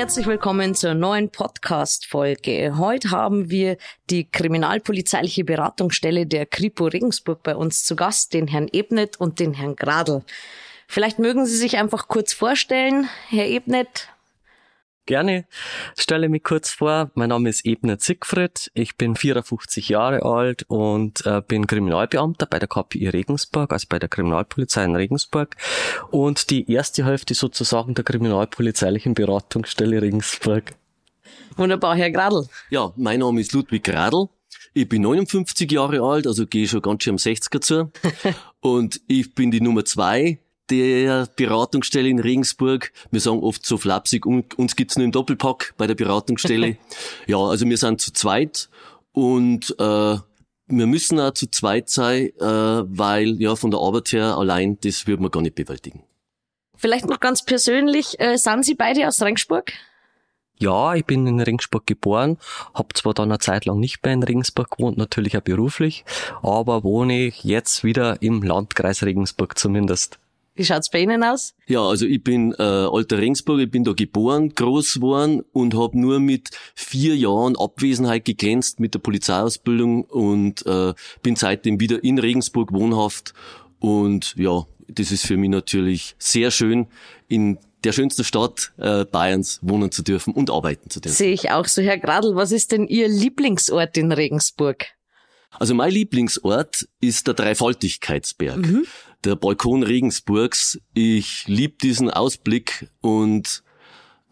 herzlich willkommen zur neuen Podcast-Folge. Heute haben wir die kriminalpolizeiliche Beratungsstelle der Kripo Regensburg bei uns zu Gast, den Herrn Ebnet und den Herrn Gradl. Vielleicht mögen Sie sich einfach kurz vorstellen. Herr Ebnet, Gerne. Stelle mich kurz vor. Mein Name ist Ebner Siegfried. Ich bin 54 Jahre alt und äh, bin Kriminalbeamter bei der KPI Regensburg, also bei der Kriminalpolizei in Regensburg. Und die erste Hälfte sozusagen der kriminalpolizeilichen Beratungsstelle Regensburg. Wunderbar, Herr Gradl. Ja, mein Name ist Ludwig Gradl. Ich bin 59 Jahre alt, also gehe schon ganz schön am 60er zu. und ich bin die Nummer zwei der Beratungsstelle in Regensburg. Wir sagen oft so flapsig, uns gibt's nur im Doppelpack bei der Beratungsstelle. ja, also wir sind zu zweit und äh, wir müssen auch zu zweit sein, äh, weil ja von der Arbeit her allein, das würde man gar nicht bewältigen. Vielleicht noch ganz persönlich, äh, sind Sie beide aus Regensburg? Ja, ich bin in Regensburg geboren, habe zwar dann eine Zeit lang nicht mehr in Regensburg gewohnt, natürlich auch beruflich, aber wohne ich jetzt wieder im Landkreis Regensburg zumindest. Wie schaut's bei Ihnen aus? Ja, also ich bin äh, alter Ringsburg, ich bin da geboren, groß geworden und habe nur mit vier Jahren Abwesenheit geglänzt mit der Polizeiausbildung und äh, bin seitdem wieder in Regensburg wohnhaft. Und ja, das ist für mich natürlich sehr schön, in der schönsten Stadt äh, Bayerns wohnen zu dürfen und arbeiten zu dürfen. Sehe ich auch so, Herr Gradl. Was ist denn Ihr Lieblingsort in Regensburg? Also mein Lieblingsort ist der Dreifaltigkeitsberg. Mhm der Balkon Regensburgs. Ich liebe diesen Ausblick und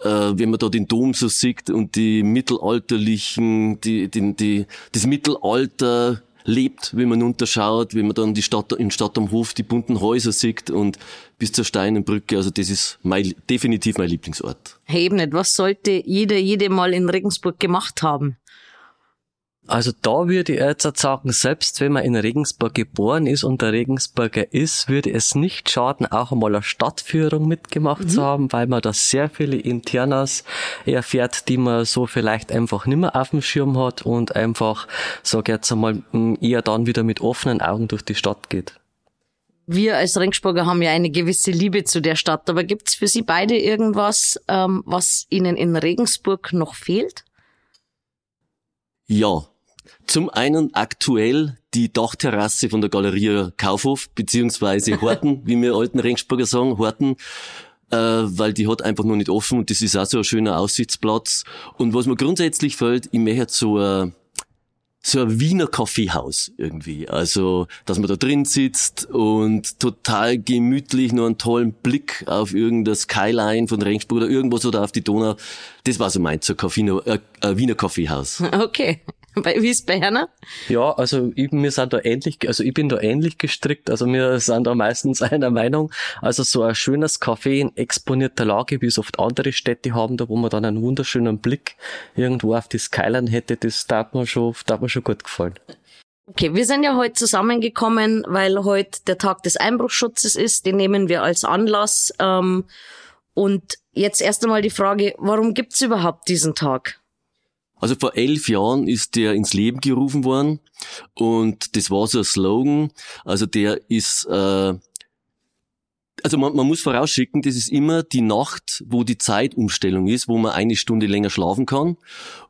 äh, wenn man da den Dom so sieht und die mittelalterlichen, die, die, die, das Mittelalter lebt, wenn man unterschaut, wenn man dann die Stadt, in Stadt am Hof die bunten Häuser sieht und bis zur Steinenbrücke. Also das ist mein, definitiv mein Lieblingsort. Hey, Ebnet, Was sollte jeder, jede mal in Regensburg gemacht haben? Also da würde ich jetzt sagen, selbst wenn man in Regensburg geboren ist und der Regensburger ist, würde es nicht schaden, auch einmal eine Stadtführung mitgemacht mhm. zu haben, weil man da sehr viele Internas erfährt, die man so vielleicht einfach nicht mehr auf dem Schirm hat und einfach, sag ich jetzt einmal, eher dann wieder mit offenen Augen durch die Stadt geht. Wir als Regensburger haben ja eine gewisse Liebe zu der Stadt, aber gibt's für Sie beide irgendwas, ähm, was Ihnen in Regensburg noch fehlt? Ja, zum einen aktuell die Dachterrasse von der Galerie Kaufhof, beziehungsweise Horten, wie wir alten Rengsburger sagen, Horten, äh, weil die hat einfach noch nicht offen und das ist auch so ein schöner Aussichtsplatz. Und was mir grundsätzlich fällt, ich möchte so ein, so ein Wiener Kaffeehaus irgendwie. Also, dass man da drin sitzt und total gemütlich nur einen tollen Blick auf irgendeine Skyline von Rengsburg oder irgendwas oder auf die Donau. Das war so mein so ein, Kaffee, äh, Wiener Kaffeehaus. Okay wie ist bei Herner? Ja, also ich, wir sind da ähnlich, also ich bin da ähnlich gestrickt, also wir sind da meistens einer Meinung. Also so ein schönes Café in exponierter Lage, wie es oft andere Städte haben, da wo man dann einen wunderschönen Blick irgendwo auf die Skyline hätte, das darf mir schon, darf mir schon gut gefallen. Okay, wir sind ja heute zusammengekommen, weil heute der Tag des Einbruchschutzes ist. Den nehmen wir als Anlass. Ähm, und jetzt erst einmal die Frage, warum gibt's überhaupt diesen Tag? Also vor elf Jahren ist der ins Leben gerufen worden und das war so ein Slogan. Also der ist, äh, also man, man muss vorausschicken, das ist immer die Nacht, wo die Zeitumstellung ist, wo man eine Stunde länger schlafen kann.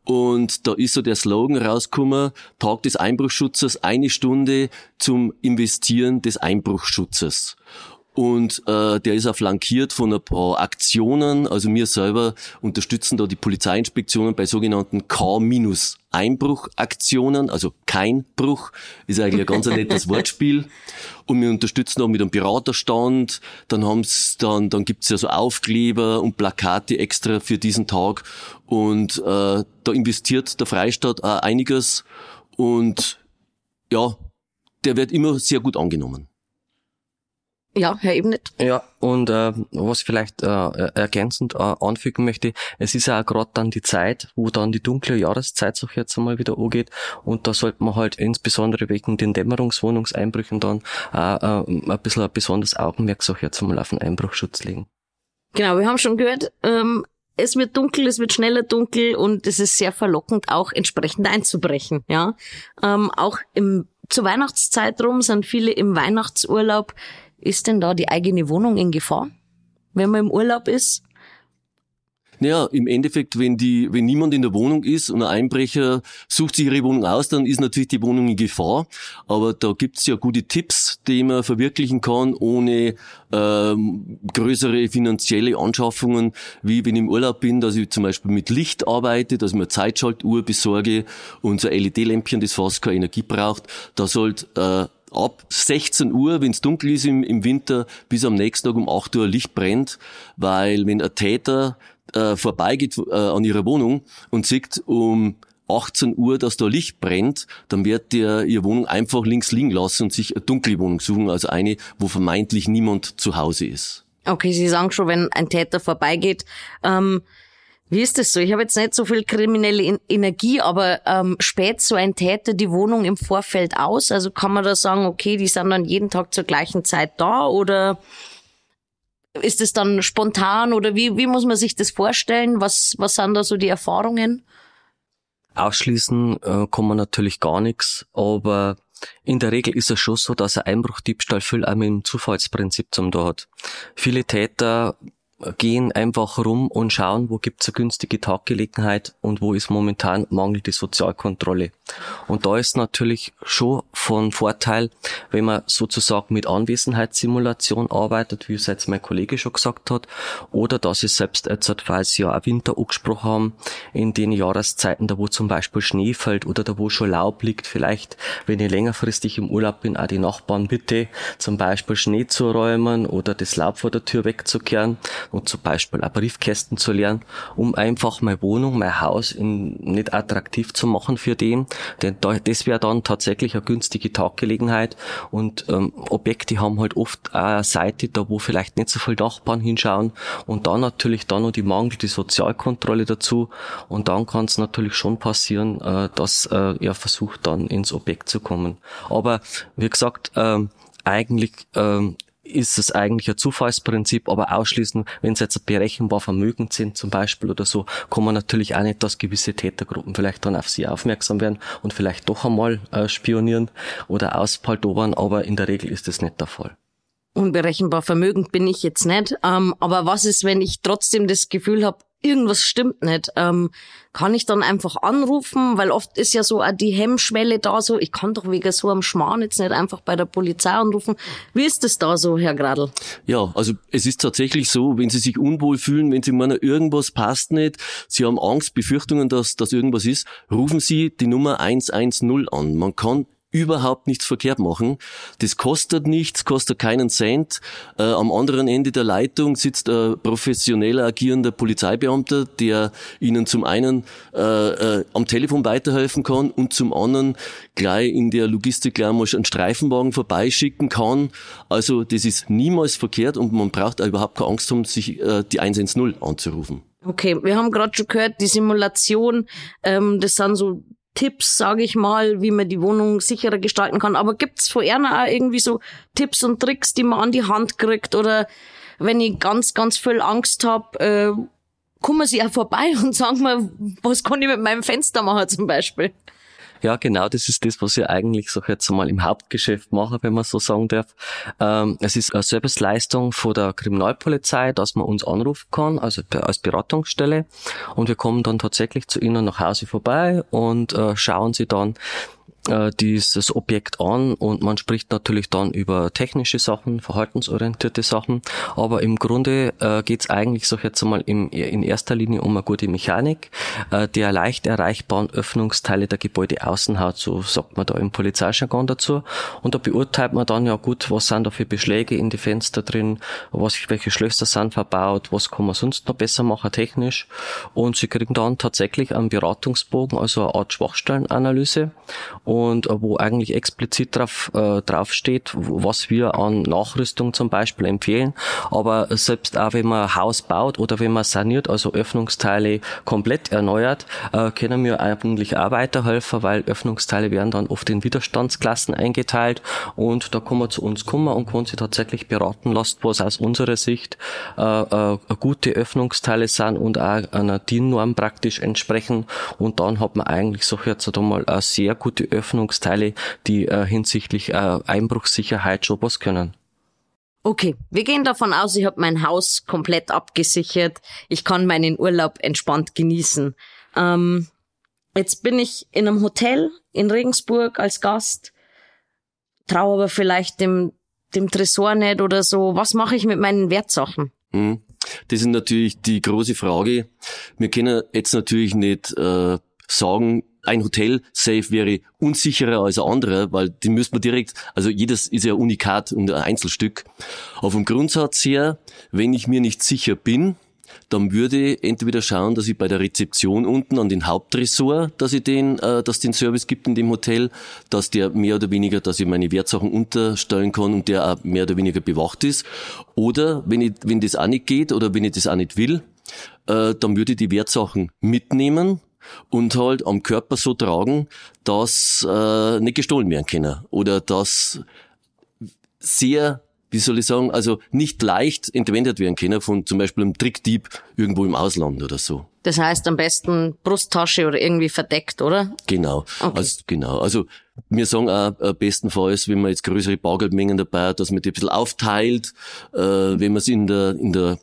Und da ist so der Slogan rausgekommen, Tag des Einbruchschutzes, eine Stunde zum Investieren des Einbruchschutzes. Und äh, der ist auch flankiert von ein paar Aktionen. Also wir selber unterstützen da die Polizeiinspektionen bei sogenannten k einbruch aktionen Also kein Bruch ist eigentlich ein ganz nettes Wortspiel. Und wir unterstützen auch mit einem Beraterstand. Dann haben's dann dann gibt's ja so Aufkleber und Plakate extra für diesen Tag. Und äh, da investiert der Freistaat auch einiges. Und ja, der wird immer sehr gut angenommen. Ja, Herr Ebnet. Ja, und äh, was vielleicht äh, ergänzend äh, anfügen möchte, es ist ja auch gerade dann die Zeit, wo dann die dunkle Jahreszeit sich jetzt einmal wieder angeht und da sollte man halt insbesondere wegen den Dämmerungswohnungseinbrüchen dann auch äh, äh, ein bisschen ein besonderes Augenmerk sich jetzt einmal auf den Einbruchschutz legen. Genau, wir haben schon gehört, ähm, es wird dunkel, es wird schneller dunkel und es ist sehr verlockend, auch entsprechend einzubrechen. Ja, ähm, Auch im, zur Weihnachtszeit rum sind viele im Weihnachtsurlaub ist denn da die eigene Wohnung in Gefahr, wenn man im Urlaub ist? Naja, im Endeffekt, wenn die, wenn niemand in der Wohnung ist und ein Einbrecher sucht sich ihre Wohnung aus, dann ist natürlich die Wohnung in Gefahr. Aber da gibt's ja gute Tipps, die man verwirklichen kann, ohne ähm, größere finanzielle Anschaffungen, wie wenn ich im Urlaub bin, dass ich zum Beispiel mit Licht arbeite, dass ich mir Zeitschaltuhr besorge und so LED-Lämpchen, das fast keine Energie braucht. Da sollte äh, ab 16 Uhr, wenn es dunkel ist im, im, Winter, bis am nächsten Tag um 8 Uhr Licht brennt, weil wenn ein Täter äh, vorbeigeht äh, an ihrer Wohnung und sieht um 18 Uhr, dass da Licht brennt, dann wird der ihre Wohnung einfach links liegen lassen und sich eine dunkle Wohnung suchen, also eine, wo vermeintlich niemand zu Hause ist. Okay, Sie sagen schon, wenn ein Täter vorbeigeht, ähm, wie ist das so? Ich habe jetzt nicht so viel kriminelle Energie, aber ähm, spät so ein Täter die Wohnung im Vorfeld aus? Also kann man da sagen, okay, die sind dann jeden Tag zur gleichen Zeit da oder ist es dann spontan oder wie, wie muss man sich das vorstellen? Was, was sind da so die Erfahrungen? Ausschließen äh, kann man natürlich gar nichts, aber in der Regel ist es schon so, dass ein Einbruchdiebstahl viel auch mit dem Zufallsprinzip zum da hat. Viele Täter gehen einfach rum und schauen, wo gibt's eine günstige Taggelegenheit und wo ist momentan mangelnde Sozialkontrolle. Und da ist natürlich schon von Vorteil, wenn man sozusagen mit Anwesenheitssimulation arbeitet, wie es jetzt mein Kollege schon gesagt hat, oder dass ich selbst jetzt, weil sie ja auch Winter angesprochen haben, in den Jahreszeiten, da wo zum Beispiel Schnee fällt oder da wo schon Laub liegt, vielleicht, wenn ich längerfristig im Urlaub bin, auch die Nachbarn bitte zum Beispiel Schnee zu räumen oder das Laub vor der Tür wegzukehren, und zum Beispiel auch Briefkästen zu lernen, um einfach meine Wohnung, mein Haus in, nicht attraktiv zu machen für den. Denn da, das wäre dann tatsächlich eine günstige Taggelegenheit. Und ähm, Objekte haben halt oft auch eine Seite, da wo vielleicht nicht so viele Nachbarn hinschauen. Und dann natürlich dann noch die Mangel, die Sozialkontrolle dazu. Und dann kann es natürlich schon passieren, äh, dass äh, er versucht, dann ins Objekt zu kommen. Aber wie gesagt, ähm, eigentlich ähm, ist es eigentlich ein Zufallsprinzip, aber ausschließen, wenn es jetzt berechenbar vermögend sind zum Beispiel oder so, kann man natürlich auch nicht, dass gewisse Tätergruppen vielleicht dann auf sie aufmerksam werden und vielleicht doch einmal äh, spionieren oder auspaldobern, aber in der Regel ist das nicht der Fall. Unberechenbar vermögend bin ich jetzt nicht, ähm, aber was ist, wenn ich trotzdem das Gefühl habe, irgendwas stimmt nicht. Ähm, kann ich dann einfach anrufen, weil oft ist ja so auch die Hemmschwelle da so, ich kann doch wegen so einem Schmarrn jetzt nicht einfach bei der Polizei anrufen. Wie ist das da so, Herr Gradl? Ja, also es ist tatsächlich so, wenn Sie sich unwohl fühlen, wenn Sie meinen, irgendwas passt nicht, Sie haben Angst, Befürchtungen, dass, dass irgendwas ist, rufen Sie die Nummer 110 an. Man kann überhaupt nichts verkehrt machen. Das kostet nichts, kostet keinen Cent. Äh, am anderen Ende der Leitung sitzt ein professioneller agierender Polizeibeamter, der Ihnen zum einen äh, äh, am Telefon weiterhelfen kann und zum anderen gleich in der Logistik einen Streifenwagen vorbeischicken kann. Also das ist niemals verkehrt und man braucht überhaupt keine Angst haben, sich äh, die 110 anzurufen. Okay, wir haben gerade schon gehört, die Simulation, ähm, das sind so Tipps, sage ich mal, wie man die Wohnung sicherer gestalten kann. Aber gibt's von Erna auch irgendwie so Tipps und Tricks, die man an die Hand kriegt? Oder wenn ich ganz, ganz viel Angst habe, äh, kommen sie auch vorbei und sagen mir, was kann ich mit meinem Fenster machen zum Beispiel? Ja, genau, das ist das, was ich eigentlich so jetzt einmal im Hauptgeschäft mache, wenn man so sagen darf. Ähm, es ist eine Serviceleistung von der Kriminalpolizei, dass man uns anrufen kann, also als Beratungsstelle. Und wir kommen dann tatsächlich zu Ihnen nach Hause vorbei und äh, schauen Sie dann, äh, dieses Objekt an und man spricht natürlich dann über technische Sachen, verhaltensorientierte Sachen, aber im Grunde äh, geht eigentlich, sag ich jetzt einmal, im, in erster Linie um eine gute Mechanik äh, der leicht erreichbaren Öffnungsteile der Gebäude außen Gebäudeaußenhaut, so sagt man da im Polizeischargon dazu und da beurteilt man dann ja gut, was sind da für Beschläge in die Fenster drin, was, welche Schlösser sind verbaut, was kann man sonst noch besser machen technisch und sie kriegen dann tatsächlich einen Beratungsbogen, also eine Art Schwachstellenanalyse und und äh, wo eigentlich explizit drauf, äh, drauf steht, was wir an Nachrüstung zum Beispiel empfehlen. Aber selbst auch wenn man Haus baut oder wenn man saniert, also Öffnungsteile komplett erneuert, äh, können wir eigentlich auch weiterhelfen, weil Öffnungsteile werden dann oft in Widerstandsklassen eingeteilt und da kann man zu uns kommen und kann sich tatsächlich beraten lassen, was aus unserer Sicht äh, äh, gute Öffnungsteile sind und auch einer DIN-Norm praktisch entsprechen und dann hat man eigentlich so jetzt mal eine sehr gute Öffnungsteile Öffnungsteile, die äh, hinsichtlich äh, Einbruchssicherheit schon was können. Okay, wir gehen davon aus, ich habe mein Haus komplett abgesichert. Ich kann meinen Urlaub entspannt genießen. Ähm, jetzt bin ich in einem Hotel in Regensburg als Gast, traue aber vielleicht dem, dem Tresor nicht oder so. Was mache ich mit meinen Wertsachen? Mhm. Das ist natürlich die große Frage. Wir können jetzt natürlich nicht äh, sagen, ein Hotel-Safe wäre unsicherer als ein anderer, weil die müsste man direkt, also jedes ist ja unikat und ein Einzelstück. Auf dem Grundsatz her, wenn ich mir nicht sicher bin, dann würde ich entweder schauen, dass ich bei der Rezeption unten an den Hauptressort, dass ich den, äh, dass den Service gibt in dem Hotel, dass der mehr oder weniger, dass ich meine Wertsachen unterstellen kann und der auch mehr oder weniger bewacht ist. Oder wenn ich, wenn das auch nicht geht oder wenn ich das auch nicht will, äh, dann würde ich die Wertsachen mitnehmen und halt am Körper so tragen, dass äh, nicht gestohlen werden können oder dass sehr wie soll ich sagen, also nicht leicht entwendet werden können von zum Beispiel einem Trickdieb irgendwo im Ausland oder so. Das heißt am besten Brusttasche oder irgendwie verdeckt, oder? Genau. Okay. Also, genau. Also wir sagen auch äh, bestenfalls, wenn man jetzt größere Bargeldmengen dabei hat, dass man die ein bisschen aufteilt, äh, wenn man es in der, in der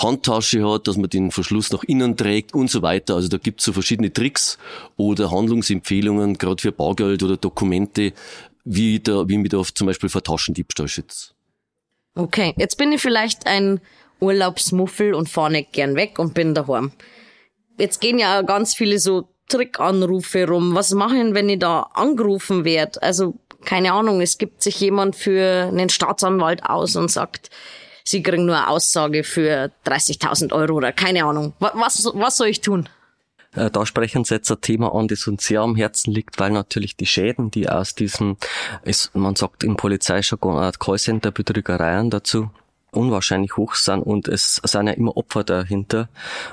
Handtasche hat, dass man den Verschluss nach innen trägt und so weiter. Also da gibt es so verschiedene Tricks oder Handlungsempfehlungen, gerade für Bargeld oder Dokumente, wie, da, wie man da zum Beispiel vor Taschendiebstahl schützt. Okay, jetzt bin ich vielleicht ein Urlaubsmuffel und fahre nicht gern weg und bin daheim. Jetzt gehen ja ganz viele so Trickanrufe rum. Was machen, wenn ich da angerufen werde? Also keine Ahnung, es gibt sich jemand für einen Staatsanwalt aus und sagt, sie kriegen nur eine Aussage für 30.000 Euro oder keine Ahnung. Was, was soll ich tun? Äh, da sprechen Sie jetzt ein Thema an, das uns sehr am Herzen liegt, weil natürlich die Schäden, die aus diesen, man sagt im Polizeijargon, äh, Callcenter-Betrügereien dazu unwahrscheinlich hoch sind und es sind ja immer Opfer dahinter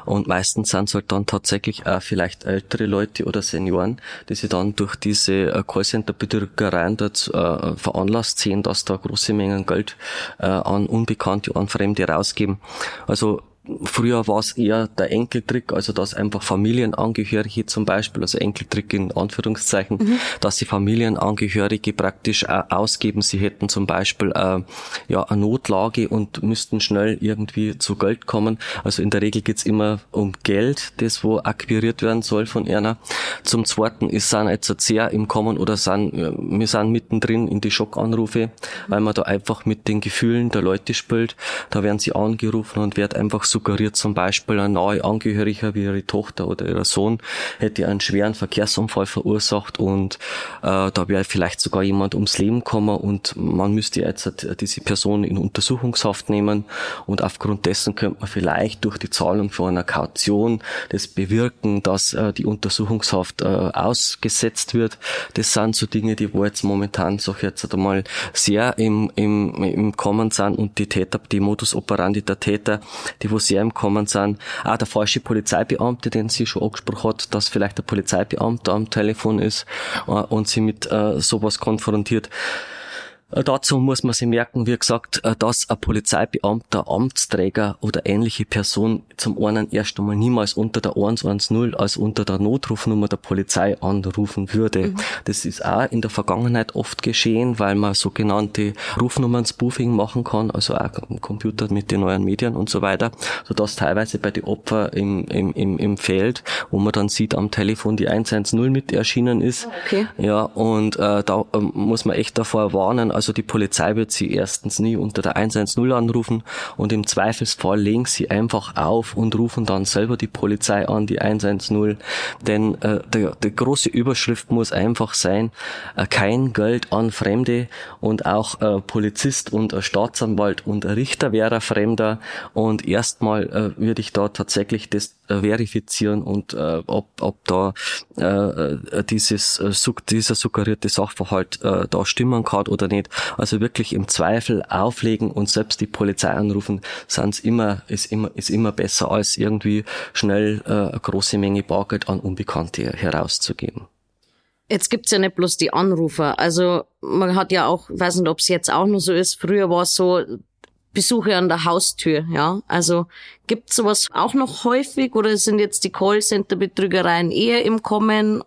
und meistens sind es halt dann tatsächlich auch vielleicht ältere Leute oder Senioren, die sich dann durch diese äh, Callcenter-Betrügereien dazu äh, veranlasst sehen, dass da große Mengen Geld äh, an Unbekannte, an Fremde rausgeben. Also Früher war es eher der Enkeltrick, also dass einfach Familienangehörige zum Beispiel, also Enkeltrick in Anführungszeichen, mhm. dass die Familienangehörige praktisch äh, ausgeben, sie hätten zum Beispiel äh, ja, eine Notlage und müssten schnell irgendwie zu Geld kommen. Also in der Regel geht es immer um Geld, das wo akquiriert werden soll von einer. Zum Zweiten ist sind jetzt sehr im Kommen oder sind, äh, wir sind mittendrin in die Schockanrufe, mhm. weil man da einfach mit den Gefühlen der Leute spielt. Da werden sie angerufen und wird einfach so suggeriert zum Beispiel ein neuer Angehöriger wie ihre Tochter oder ihr Sohn hätte einen schweren Verkehrsunfall verursacht und äh, da wäre vielleicht sogar jemand ums Leben gekommen und man müsste jetzt äh, diese Person in Untersuchungshaft nehmen und aufgrund dessen könnte man vielleicht durch die Zahlung von einer Kaution das bewirken, dass äh, die Untersuchungshaft äh, ausgesetzt wird. Das sind so Dinge, die wo jetzt momentan, sag jetzt einmal, sehr im, im, im Kommen sind und die Täter, die Modus operandi der Täter, die wo sehr im sind. Auch der falsche Polizeibeamte, den sie schon angesprochen hat, dass vielleicht der Polizeibeamte am Telefon ist äh, und sie mit äh, sowas konfrontiert. Äh, dazu muss man sich merken, wie gesagt, äh, dass ein Polizeibeamter, Amtsträger oder ähnliche Person zum einen erst einmal niemals unter der 110 als unter der Notrufnummer der Polizei anrufen würde. Mhm. Das ist auch in der Vergangenheit oft geschehen, weil man sogenannte Rufnummern-Spoofing machen kann, also auch am Computer mit den neuen Medien und so weiter, sodass teilweise bei den Opfern im, im, im, im Feld, wo man dann sieht am Telefon die 110 mit erschienen ist. Ah, okay. Ja, und äh, da äh, muss man echt davor warnen, also die Polizei wird sie erstens nie unter der 110 anrufen und im Zweifelsfall legen sie einfach auf und rufen dann selber die Polizei an, die 110. Denn äh, die, die große Überschrift muss einfach sein, äh, kein Geld an Fremde und auch äh, Polizist und äh, Staatsanwalt und Richter wäre Fremder und erstmal äh, würde ich da tatsächlich das äh, verifizieren und äh, ob, ob da äh, äh dieses, äh, dieser suggerierte Sachverhalt äh, da stimmen kann oder nicht. Also wirklich im Zweifel auflegen und selbst die Polizei anrufen, sind's immer, ist immer, ist immer besser als irgendwie schnell äh, eine große Menge Bargeld an Unbekannte herauszugeben. Jetzt gibt's ja nicht bloß die Anrufer. Also man hat ja auch, weiß nicht, ob's jetzt auch nur so ist, früher war es so, Besuche an der Haustür, ja. Also gibt's sowas auch noch häufig oder sind jetzt die Callcenter-Betrügereien eher im Kommen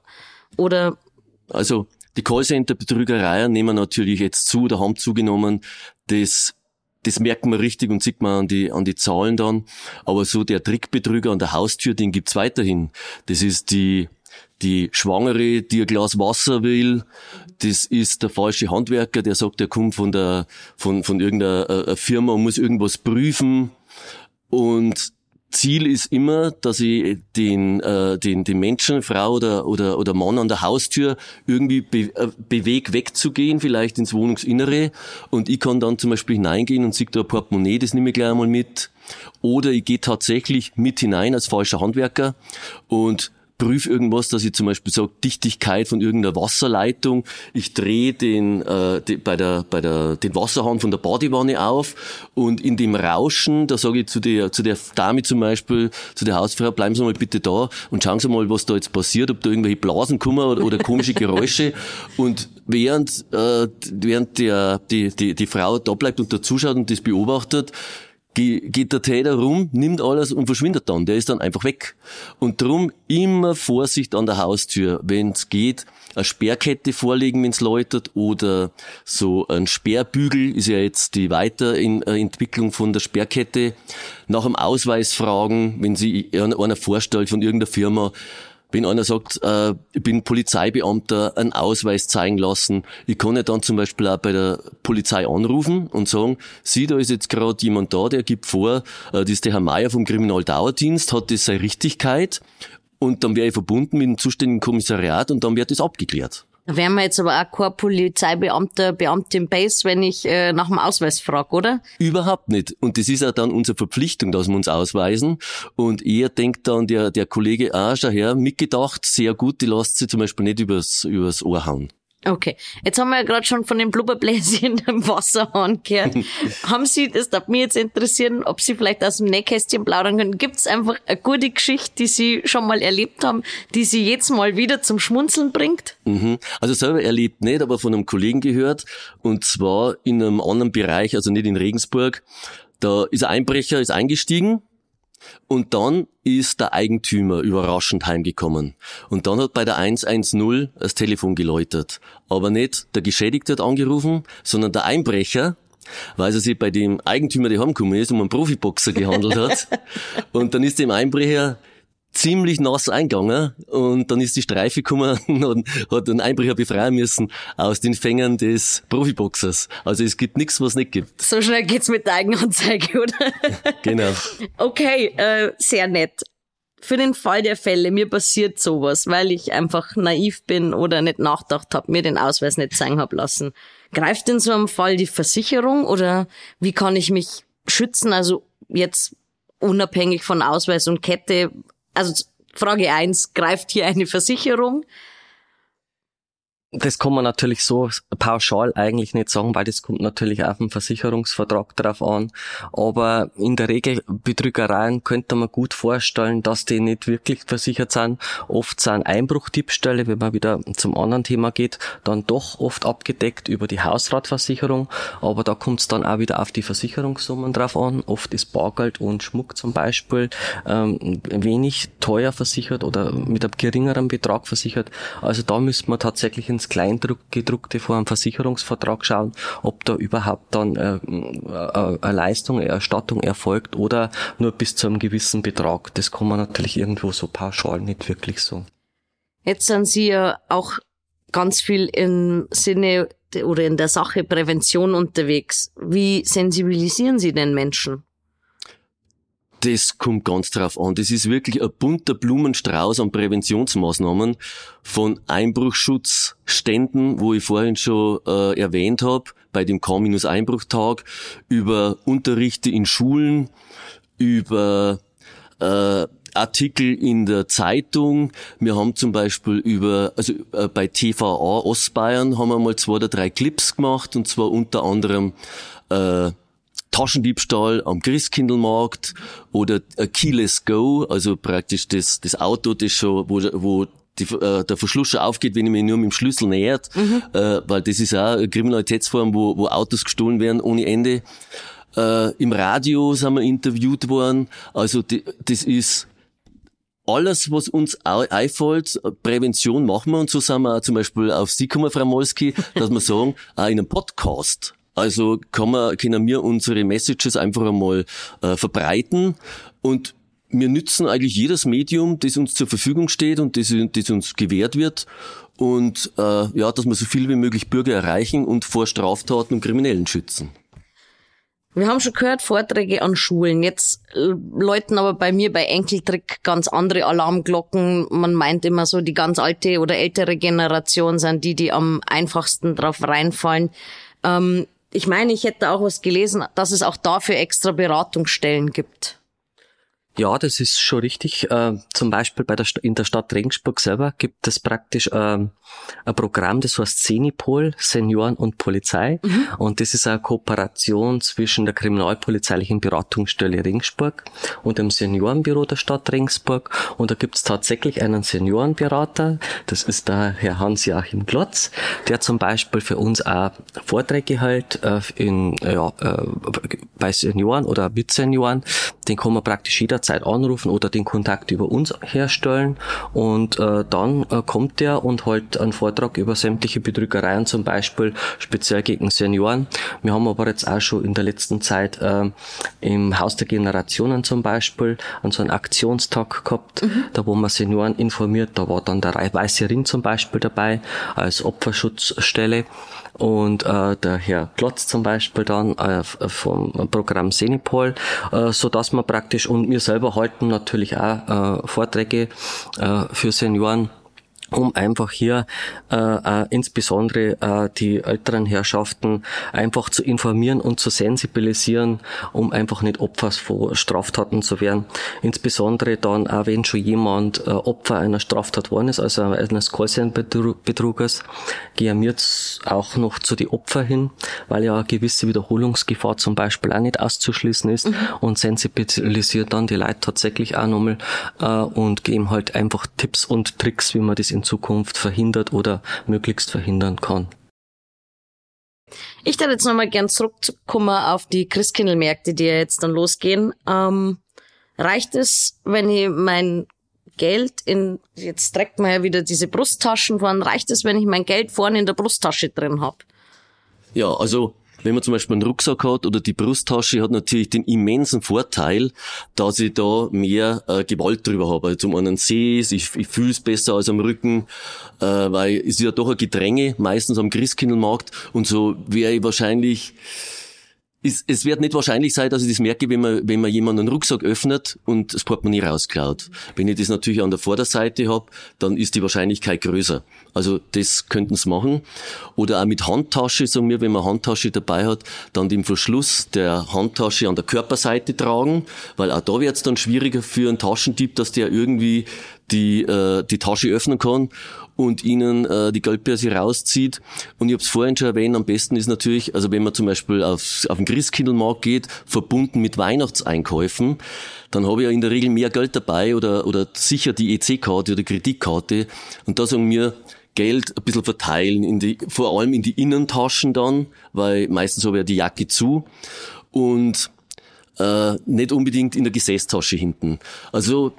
oder? Also die Callcenter-Betrügereien nehmen natürlich jetzt zu da haben zugenommen. Das, das merkt man richtig und sieht man an die, an die Zahlen dann. Aber so der Trickbetrüger an der Haustür, den gibt's weiterhin. Das ist die, die Schwangere, die ein Glas Wasser will, das ist der falsche Handwerker, der sagt, er kommt von der, von, von irgendeiner äh, äh, Firma und muss irgendwas prüfen. Und Ziel ist immer, dass ich den, äh, den, den Menschen, Frau oder, oder, oder Mann an der Haustür irgendwie be äh, beweg wegzugehen, vielleicht ins Wohnungsinnere. Und ich kann dann zum Beispiel hineingehen und sehe da ein Portemonnaie, das nehme ich gleich einmal mit. Oder ich gehe tatsächlich mit hinein als falscher Handwerker und prüfe irgendwas, dass ich zum Beispiel sage, Dichtigkeit von irgendeiner Wasserleitung, ich drehe den, äh, die, bei der, bei der, den Wasserhahn von der Badewanne auf und in dem Rauschen, da sage ich zu der, zu der Dame zum Beispiel, zu der Hausfrau, bleiben Sie mal bitte da und schauen Sie mal, was da jetzt passiert, ob da irgendwelche Blasen kommen oder, oder komische Geräusche und während, äh, während der, die, die, die Frau da bleibt und da zuschaut und das beobachtet, geht der Täter rum, nimmt alles und verschwindet dann. Der ist dann einfach weg. Und darum immer Vorsicht an der Haustür, wenn es geht. Eine Sperrkette vorlegen, wenn es läutet, oder so ein Sperrbügel ist ja jetzt die Weiterentwicklung äh, von der Sperrkette. Nach dem Ausweis fragen, wenn sie einer vorstellt von irgendeiner Firma, wenn einer sagt, äh, ich bin Polizeibeamter, einen Ausweis zeigen lassen, ich kann ja dann zum Beispiel auch bei der Polizei anrufen und sagen, sieh, da ist jetzt gerade jemand da, der gibt vor, äh, das ist der Herr Meier vom Kriminaldauerdienst, hat das seine Richtigkeit und dann wäre ich verbunden mit dem zuständigen Kommissariat und dann wird das abgeklärt. Da wären wir jetzt aber auch kein Polizeibeamter, Beamtin Base, wenn ich äh, nach dem Ausweis frage, oder? Überhaupt nicht. Und das ist auch dann unsere Verpflichtung, dass wir uns ausweisen. Und eher denkt dann der, der Kollege, ah, schau her, mitgedacht, sehr gut, die lasst sie zum Beispiel nicht übers, übers Ohr hauen. Okay, jetzt haben wir ja gerade schon von den Blubberbläschen im Wasserhahn gehört. haben Sie, das darf mich jetzt interessieren, ob Sie vielleicht aus dem Nähkästchen plaudern können. Gibt es einfach eine gute Geschichte, die Sie schon mal erlebt haben, die Sie jetzt mal wieder zum Schmunzeln bringt? Mhm. Also selber erlebt nicht, aber von einem Kollegen gehört. Und zwar in einem anderen Bereich, also nicht in Regensburg. Da ist ein Einbrecher, ist eingestiegen und dann ist der Eigentümer überraschend heimgekommen. Und dann hat bei der 110 das Telefon geläutet. Aber nicht der Geschädigte hat angerufen, sondern der Einbrecher, weil er sich bei dem Eigentümer, der heimgekommen ist, um einen Profiboxer gehandelt hat. und dann ist dem Einbrecher ziemlich nass eingegangen und dann ist die Streife gekommen und hat einen Einbrecher befreien müssen aus den Fängern des Profiboxers. Also es gibt nichts, was nicht gibt. So schnell geht's mit der Eigenanzeige, oder? genau. Okay, äh, sehr nett. Für den Fall der Fälle, mir passiert sowas, weil ich einfach naiv bin oder nicht nachgedacht habe, mir den Ausweis nicht zeigen hab lassen. Greift in so einem Fall die Versicherung oder wie kann ich mich schützen? Also jetzt unabhängig von Ausweis und Kette, also Frage eins greift hier eine Versicherung? Das kann man natürlich so pauschal eigentlich nicht sagen, weil das kommt natürlich auf den Versicherungsvertrag drauf an. Aber in der Regel Betrügereien könnte man gut vorstellen, dass die nicht wirklich versichert sind. Oft sind Einbruchdiebstähle, wenn man wieder zum anderen Thema geht, dann doch oft abgedeckt über die Hausratversicherung. Aber da kommt es dann auch wieder auf die Versicherungssummen drauf an. Oft ist Bargeld und Schmuck zum Beispiel ähm, wenig teuer versichert oder mit einem geringeren Betrag versichert. Also da müsste man tatsächlich in ins kleingedruckte vor einem Versicherungsvertrag schauen, ob da überhaupt dann äh, äh, eine Leistung, eine Erstattung erfolgt oder nur bis zu einem gewissen Betrag. Das kann man natürlich irgendwo so pauschal nicht wirklich so. Jetzt sind Sie ja auch ganz viel im Sinne oder in der Sache Prävention unterwegs. Wie sensibilisieren Sie denn Menschen? Das kommt ganz drauf an. Das ist wirklich ein bunter Blumenstrauß an Präventionsmaßnahmen von Einbruchschutzständen, wo ich vorhin schon äh, erwähnt habe, bei dem K-Einbruchtag, über Unterrichte in Schulen, über äh, Artikel in der Zeitung. Wir haben zum Beispiel über, also äh, bei TVA Ostbayern haben wir mal zwei oder drei Clips gemacht und zwar unter anderem äh, Taschendiebstahl am Christkindlmarkt oder a Keyless Go, also praktisch das, das Auto, das schon, wo, wo die, äh, der Verschluss schon aufgeht, wenn ich mich nur mit dem Schlüssel nähert, mhm. äh, weil das ist auch eine Kriminalitätsform, wo, wo Autos gestohlen werden ohne Ende. Äh, Im Radio sind wir interviewt worden. Also die, das ist alles, was uns einfällt, Prävention machen wir und so sind wir auch zum Beispiel auf Sie kommen, Frau Molski, dass wir sagen, auch in einem Podcast also kann man, können wir unsere Messages einfach einmal äh, verbreiten und wir nützen eigentlich jedes Medium, das uns zur Verfügung steht und das, das uns gewährt wird und äh, ja, dass wir so viel wie möglich Bürger erreichen und vor Straftaten und Kriminellen schützen. Wir haben schon gehört, Vorträge an Schulen. Jetzt äh, läuten aber bei mir bei Enkeltrick ganz andere Alarmglocken. Man meint immer so, die ganz alte oder ältere Generation sind die, die am einfachsten drauf reinfallen. Ähm, ich meine, ich hätte auch was gelesen, dass es auch dafür extra Beratungsstellen gibt. Ja, das ist schon richtig. Äh, zum Beispiel bei der in der Stadt Regensburg selber gibt es praktisch ähm, ein Programm, das heißt Senipol, Senioren und Polizei. Mhm. Und das ist eine Kooperation zwischen der Kriminalpolizeilichen Beratungsstelle Regensburg und dem Seniorenbüro der Stadt Regensburg. Und da gibt es tatsächlich einen Seniorenberater, das ist der Herr Hans-Joachim Glotz, der zum Beispiel für uns auch Vorträge hält äh, in, ja, äh, bei Senioren oder mit Senioren den kann man praktisch jederzeit anrufen oder den Kontakt über uns herstellen und äh, dann äh, kommt der und halt einen Vortrag über sämtliche Betrügereien zum Beispiel, speziell gegen Senioren. Wir haben aber jetzt auch schon in der letzten Zeit äh, im Haus der Generationen zum Beispiel an so einen Aktionstag gehabt, mhm. da wo man Senioren informiert, da war dann der Weiße Ring zum Beispiel dabei als Opferschutzstelle und äh, der Herr Klotz zum Beispiel dann äh, vom Programm Senipol, äh, so dass man praktisch und wir selber halten natürlich auch äh, Vorträge äh, für Senioren um einfach hier äh, äh, insbesondere äh, die älteren Herrschaften einfach zu informieren und zu sensibilisieren, um einfach nicht Opfer von Straftaten zu werden. Insbesondere dann auch, wenn schon jemand äh, Opfer einer Straftat worden ist, also eines Callcenter-Betruges, gehen wir auch noch zu den Opfern hin, weil ja eine gewisse Wiederholungsgefahr zum Beispiel auch nicht auszuschließen ist mhm. und sensibilisiert dann die Leute tatsächlich auch nochmal äh, und geben halt einfach Tipps und Tricks, wie man das in in Zukunft verhindert oder möglichst verhindern kann. Ich würde jetzt nochmal gern zurückkommen auf die Christkindlmärkte, die ja jetzt dann losgehen. Ähm, reicht es, wenn ich mein Geld in, jetzt trägt man ja wieder diese Brusttaschen vorn, reicht es, wenn ich mein Geld vorne in der Brusttasche drin habe? Ja, also wenn man zum Beispiel einen Rucksack hat oder die Brusttasche, hat natürlich den immensen Vorteil, dass ich da mehr äh, Gewalt drüber habe. Also zum einen sehe ich ich, ich fühle es besser als am Rücken, äh, weil es ist ja doch ein Gedränge, meistens am Christkindlmarkt und so wäre ich wahrscheinlich es, es wird nicht wahrscheinlich sein, dass ich das merke, wenn man, wenn man jemanden einen Rucksack öffnet und das Portemonnaie rausklaut. Wenn ich das natürlich an der Vorderseite habe, dann ist die Wahrscheinlichkeit größer. Also das könnten sie machen. Oder auch mit Handtasche, sagen wir, wenn man Handtasche dabei hat, dann den Verschluss der Handtasche an der Körperseite tragen, weil auch da wird es dann schwieriger für einen Taschentyp, dass der irgendwie die, äh, die Tasche öffnen kann und ihnen äh, die Goldbörse rauszieht. Und ich habe es vorhin schon erwähnt, am besten ist natürlich, also wenn man zum Beispiel auf, auf den Christkindlmarkt geht, verbunden mit Weihnachtseinkäufen, dann habe ich ja in der Regel mehr Geld dabei oder, oder sicher die EC-Karte oder Kreditkarte. Und da sagen wir, Geld ein bisschen verteilen, in die, vor allem in die Innentaschen dann, weil meistens habe ich ja die Jacke zu. Und äh, nicht unbedingt in der Gesäßtasche hinten. Also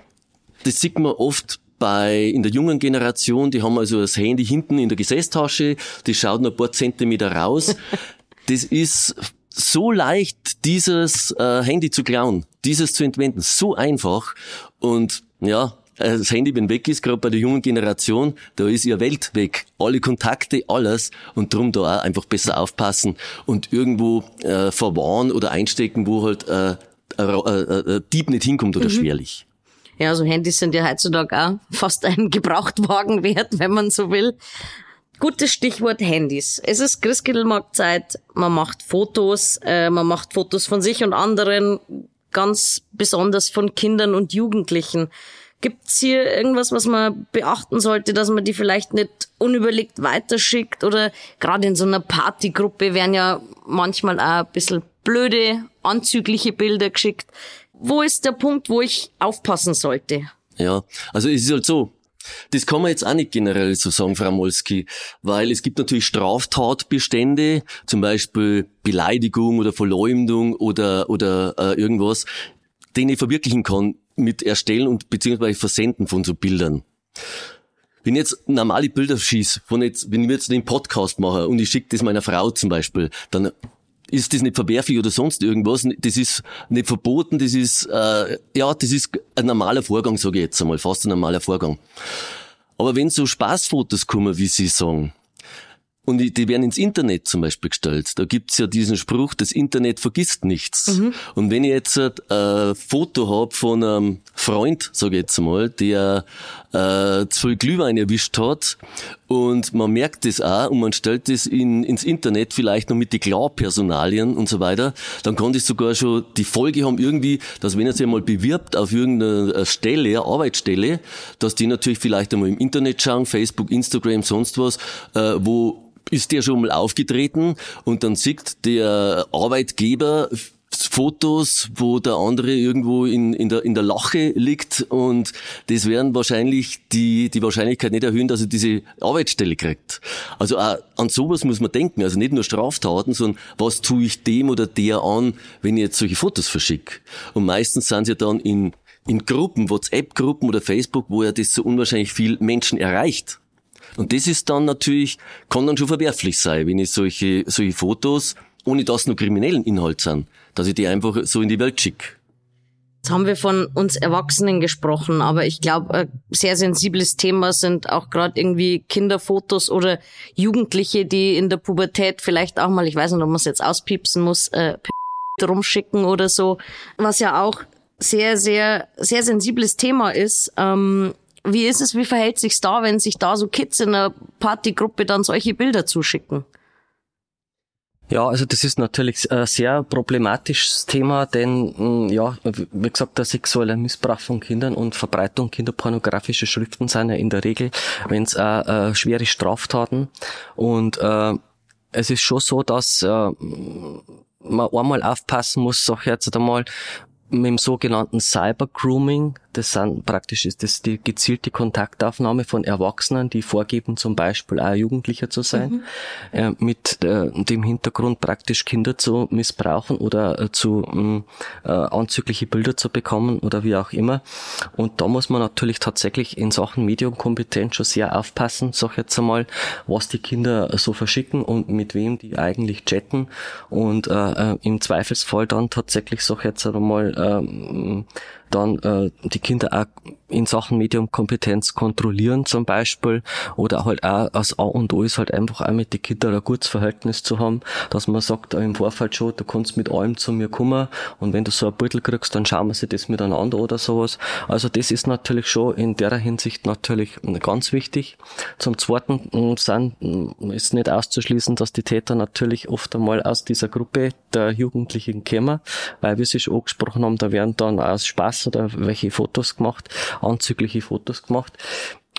das sieht man oft bei, in der jungen Generation, die haben also das Handy hinten in der Gesäßtasche, die schaut nur ein paar Zentimeter raus. das ist so leicht, dieses äh, Handy zu klauen, dieses zu entwenden, so einfach. Und ja, äh, das Handy, wenn weg ist, gerade bei der jungen Generation, da ist ihr Welt weg. Alle Kontakte, alles. Und drum da auch einfach besser aufpassen und irgendwo äh, verwahren oder einstecken, wo halt äh, äh, äh, äh, Dieb nicht hinkommt oder mhm. schwerlich. Ja, so Handys sind ja heutzutage auch fast ein Gebrauchtwagen wert, wenn man so will. Gutes Stichwort Handys. Es ist Christkindlmarktzeit, man macht Fotos, äh, man macht Fotos von sich und anderen, ganz besonders von Kindern und Jugendlichen. Gibt's hier irgendwas, was man beachten sollte, dass man die vielleicht nicht unüberlegt weiterschickt? Oder gerade in so einer Partygruppe werden ja manchmal auch ein bisschen blöde, anzügliche Bilder geschickt. Wo ist der Punkt, wo ich aufpassen sollte? Ja, also es ist halt so, das kann man jetzt auch nicht generell so sagen, Frau Molski, weil es gibt natürlich Straftatbestände, zum Beispiel Beleidigung oder Verleumdung oder, oder äh, irgendwas, den ich verwirklichen kann mit Erstellen und beziehungsweise Versenden von so Bildern. Wenn ich jetzt normale Bilder schieße, von jetzt, wenn wir jetzt den Podcast mache und ich schicke das meiner Frau zum Beispiel, dann ist das nicht verwerflich oder sonst irgendwas. Das ist nicht verboten, das ist, äh, ja, das ist ein normaler Vorgang, sage ich jetzt einmal, fast ein normaler Vorgang. Aber wenn so Spaßfotos kommen, wie Sie sagen, und die werden ins Internet zum Beispiel gestellt. Da gibt's ja diesen Spruch, das Internet vergisst nichts. Mhm. Und wenn ich jetzt ein äh, Foto habe von einem Freund, sage ich jetzt mal, der äh, zu viel Glühwein erwischt hat und man merkt das auch und man stellt das in, ins Internet vielleicht noch mit die Klarpersonalien und so weiter. Dann kann das sogar schon die Folge haben irgendwie, dass wenn er sich mal bewirbt auf irgendeiner Stelle, Arbeitsstelle, dass die natürlich vielleicht einmal im Internet schauen, Facebook, Instagram, sonst was, äh, wo ist der schon mal aufgetreten und dann sieht der Arbeitgeber Fotos, wo der andere irgendwo in, in, der, in der Lache liegt und das werden wahrscheinlich die, die Wahrscheinlichkeit nicht erhöhen, dass er diese Arbeitsstelle kriegt. Also auch an sowas muss man denken. Also nicht nur Straftaten, sondern was tue ich dem oder der an, wenn ich jetzt solche Fotos verschicke. Und meistens sind sie dann in, in Gruppen, WhatsApp-Gruppen oder Facebook, wo er das so unwahrscheinlich viel Menschen erreicht. Und das ist dann natürlich, kann dann schon verwerflich sein, wenn ich solche, solche Fotos ohne dass nur kriminellen Inhalt sind, dass ich die einfach so in die Welt schicke. Jetzt haben wir von uns Erwachsenen gesprochen, aber ich glaube, ein äh, sehr sensibles Thema sind auch gerade irgendwie Kinderfotos oder Jugendliche, die in der Pubertät vielleicht auch mal, ich weiß nicht, ob man es jetzt auspiepsen muss, äh, rumschicken oder so, was ja auch sehr, sehr, sehr sensibles Thema ist. Ähm, wie ist es, wie verhält sich's da, wenn sich da so Kids in einer Partygruppe dann solche Bilder zuschicken? Ja, also das ist natürlich ein äh, sehr problematisches Thema, denn mm, ja, wie gesagt, der sexuelle Missbrauch von Kindern und Verbreitung kinderpornografischer Schriften sind ja in der Regel, wenn es äh, äh, schwere Straftaten und äh, es ist schon so, dass äh, man einmal aufpassen muss, sag ich jetzt einmal, mit dem sogenannten Cyber-Grooming, das sind praktisch ist das die gezielte Kontaktaufnahme von Erwachsenen, die vorgeben, zum Beispiel auch Jugendlicher zu sein, mhm. äh, mit äh, dem Hintergrund praktisch Kinder zu missbrauchen oder äh, zu mm, äh, anzügliche Bilder zu bekommen oder wie auch immer. Und da muss man natürlich tatsächlich in Sachen Medienkompetenz schon sehr aufpassen, sag ich jetzt einmal, was die Kinder so verschicken und mit wem die eigentlich chatten und äh, äh, im Zweifelsfall dann tatsächlich, sag ich jetzt einmal, ähm, dann äh, die Kinder auch in Sachen Mediumkompetenz kontrollieren zum Beispiel oder halt auch als A und O ist halt einfach auch mit den Kindern ein gutes Verhältnis zu haben, dass man sagt, äh, im Vorfeld schon, du kannst mit allem zu mir kommen und wenn du so ein Beutel kriegst, dann schauen wir sich das miteinander oder sowas. Also das ist natürlich schon in der Hinsicht natürlich ganz wichtig. Zum Zweiten sind, ist nicht auszuschließen, dass die Täter natürlich oft einmal aus dieser Gruppe der Jugendlichen kämen, weil wir schon angesprochen haben, da werden dann aus Spaß Spaß oder welche Fotos gemacht, anzügliche Fotos gemacht.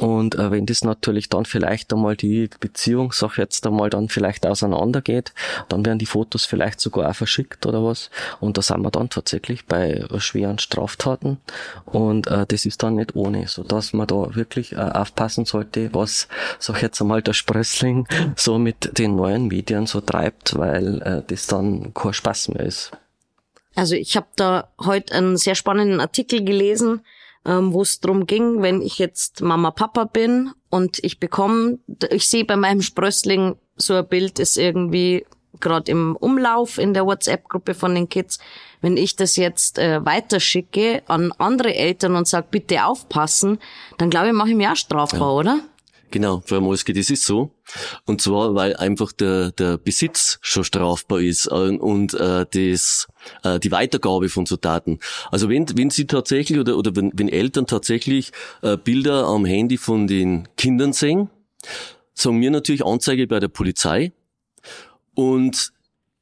Und äh, wenn das natürlich dann vielleicht einmal die Beziehung, sag ich jetzt einmal, dann vielleicht auseinandergeht, dann werden die Fotos vielleicht sogar auch verschickt oder was. Und da sind wir dann tatsächlich bei schweren Straftaten. Und äh, das ist dann nicht ohne, so dass man da wirklich äh, aufpassen sollte, was, sag ich jetzt einmal, der Sprössling so mit den neuen Medien so treibt, weil äh, das dann kein Spaß mehr ist. Also ich habe da heute einen sehr spannenden Artikel gelesen, ähm, wo es darum ging, wenn ich jetzt Mama Papa bin und ich bekomme, ich sehe bei meinem Sprössling so ein Bild ist irgendwie gerade im Umlauf in der WhatsApp-Gruppe von den Kids, wenn ich das jetzt äh, weiterschicke an andere Eltern und sage, bitte aufpassen, dann glaube ich, mache ich mich auch strafbar, ja. oder? Genau, Frau Molski, das ist so. Und zwar, weil einfach der, der Besitz schon strafbar ist und, äh, und äh, das, äh, die Weitergabe von so Daten. Also wenn, wenn Sie tatsächlich oder, oder wenn, wenn Eltern tatsächlich äh, Bilder am Handy von den Kindern sehen, sagen wir natürlich Anzeige bei der Polizei. Und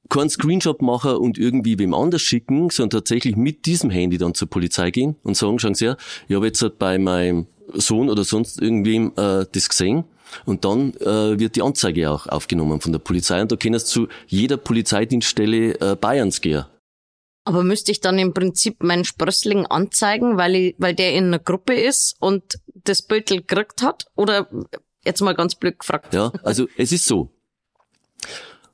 keinen Screenshot machen und irgendwie wem anders schicken, sondern tatsächlich mit diesem Handy dann zur Polizei gehen und sagen, schauen Sie her, ich habe jetzt halt bei meinem Sohn oder sonst irgendwem äh, das gesehen. Und dann äh, wird die Anzeige auch aufgenommen von der Polizei. Und da können Sie zu jeder Polizeidienststelle äh, Bayerns gehen. Aber müsste ich dann im Prinzip meinen Sprössling anzeigen, weil, ich, weil der in einer Gruppe ist und das Bötel gekriegt hat? Oder jetzt mal ganz blöd gefragt. Ja, also es ist so.